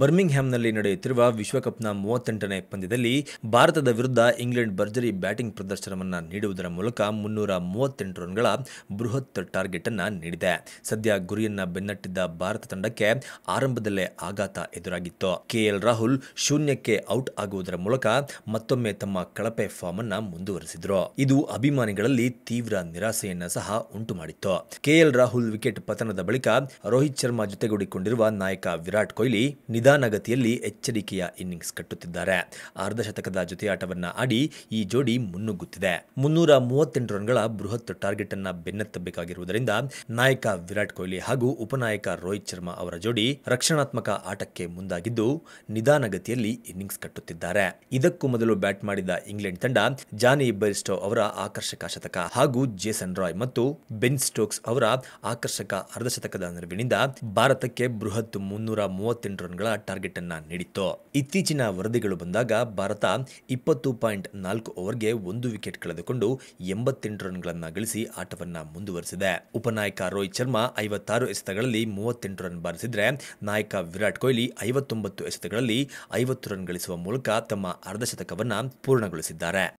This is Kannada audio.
ಬರ್ಮಿಂಗ್ಹ್ಯಾಮ್ನಲ್ಲಿ ನಡೆಯುತ್ತಿರುವ ವಿಶ್ವಕಪ್ನ ಮೂವತ್ತೆಂಟನೇ ಪಂದ್ಯದಲ್ಲಿ ಭಾರತದ ವಿರುದ್ಧ ಇಂಗ್ಲೆಂಡ್ ಭರ್ಜರಿ ಬ್ಯಾಟಿಂಗ್ ಪ್ರದರ್ಶನವನ್ನು ನೀಡುವುದರ ಮೂಲಕ ಮುನ್ನೂರ ಮೂವತ್ತೆಂಟು ರನ್ಗಳ ಬೃಹತ್ ಟಾರ್ಗೆಟ್ ಅನ್ನು ನೀಡಿದೆ ಸದ್ಯ ಗುರಿಯನ್ನ ಬೆನ್ನಟ್ಟಿದ್ದ ಭಾರತ ತಂಡಕ್ಕೆ ಆರಂಭದಲ್ಲೇ ಆಘಾತ ಎದುರಾಗಿತ್ತು ಕೆಎಲ್ ರಾಹುಲ್ ಶೂನ್ಯಕ್ಕೆ ಔಟ್ ಆಗುವುದರ ಮೂಲಕ ಮತ್ತೊಮ್ಮೆ ತಮ್ಮ ಕಳಪೆ ಫಾರ್ಮ್ ಅನ್ನ ಮುಂದುವರೆಸಿದ್ರು ಇದು ಅಭಿಮಾನಿಗಳಲ್ಲಿ ತೀವ್ರ ನಿರಾಸೆಯನ್ನ ಸಹ ಉಂಟು ಮಾಡಿತ್ತು ಕೆಎಲ್ ರಾಹುಲ್ ವಿಕೆಟ್ ಪತನದ ಬಳಿಕ ರೋಹಿತ್ ಶರ್ಮಾ ಜೊತೆಗೂಡಿಕೊಂಡಿರುವ ನಾಯಕ ವಿರಾಟ್ ಕೊಹ್ಲಿ ನಿಧಾನಗತಿಯಲ್ಲಿ ಎಚ್ಚರಿಕೆಯ ಇನ್ನಿಂಗ್ಸ್ ಕಟ್ಟುತ್ತಿದ್ದಾರೆ ಅರ್ಧ ಶತಕದ ಜೊತೆಯಾಟವನ್ನು ಆಡಿ ಈ ಜೋಡಿ ಮುನ್ನುಗ್ಗುತ್ತಿದೆ ಮುನ್ನೂರ ಮೂವತ್ತೆಂಟು ರನ್ಗಳ ಬೃಹತ್ ಟಾರ್ಗೆಟ್ ಅನ್ನ ಬೆನ್ನತ್ತಬೇಕಾಗಿರುವುದರಿಂದ ನಾಯಕ ವಿರಾಟ್ ಕೊಹ್ಲಿ ಹಾಗೂ ಉಪನಾಯಕ ರೋಹಿತ್ ಶರ್ಮಾ ಅವರ ಜೋಡಿ ರಕ್ಷಣಾತ್ಮಕ ಆಟಕ್ಕೆ ಮುಂದಾಗಿದ್ದು ನಿಧಾನಗತಿಯಲ್ಲಿ ಇನ್ನಿಂಗ್ಸ್ ಕಟ್ಟುತ್ತಿದ್ದಾರೆ ಇದಕ್ಕೂ ಮೊದಲು ಬ್ಯಾಟ್ ಮಾಡಿದ ಇಂಗ್ಲೆಂಡ್ ತಂಡ ಜಾನಿ ಬರಿಸ್ಟೋ ಅವರ ಆಕರ್ಷಕ ಶತಕ ಹಾಗೂ ಜೇಸನ್ ರಾಯ್ ಮತ್ತು ಬೆನ್ ಸ್ಟೋಕ್ಸ್ ಅವರ ಆಕರ್ಷಕ ಅರ್ಧಶತಕದ ನೆರವಿನಿಂದ ಭಾರತಕ್ಕೆ ಬೃಹತ್ ಮುನ್ನೂರ ಮೂವತ್ತೆಂಟು ರನ್ಗಳ ಟಾರ್ಗೆಟ್ ಅನ್ನ ನೀಡಿತ್ತು ಇತ್ತೀಚಿನ ವರದಿಗಳು ಬಂದಾಗ ಭಾರತ ಇಪ್ಪತ್ತು ಪಾಯಿಂಟ್ ನಾಲ್ಕು ಓವರ್ಗೆ ಒಂದು ವಿಕೆಟ್ ಕಳೆದುಕೊಂಡು ಎಂಬತ್ತೆಂಟು ರನ್ಗಳನ್ನು ಗಳಿಸಿ ಆಟವನ್ನು ಮುಂದುವರೆಸಿದೆ ಉಪನಾಯಕ ರೋಹಿತ್ ಶರ್ಮಾ ಐವತ್ತಾರು ಎಸೆತಗಳಲ್ಲಿ ಮೂವತ್ತೆಂಟು ರನ್ ಬಾರಿಸಿದ್ರೆ ನಾಯಕ ವಿರಾಟ್ ಕೊಹ್ಲಿ ಐವತ್ತೊಂಬತ್ತು ಎಸೆತಗಳಲ್ಲಿ ಐವತ್ತು ರನ್ ಗಳಿಸುವ ಮೂಲಕ ತಮ್ಮ ಅರ್ಧಶತಕವನ್ನು ಪೂರ್ಣಗೊಳಿಸಿದ್ದಾರೆ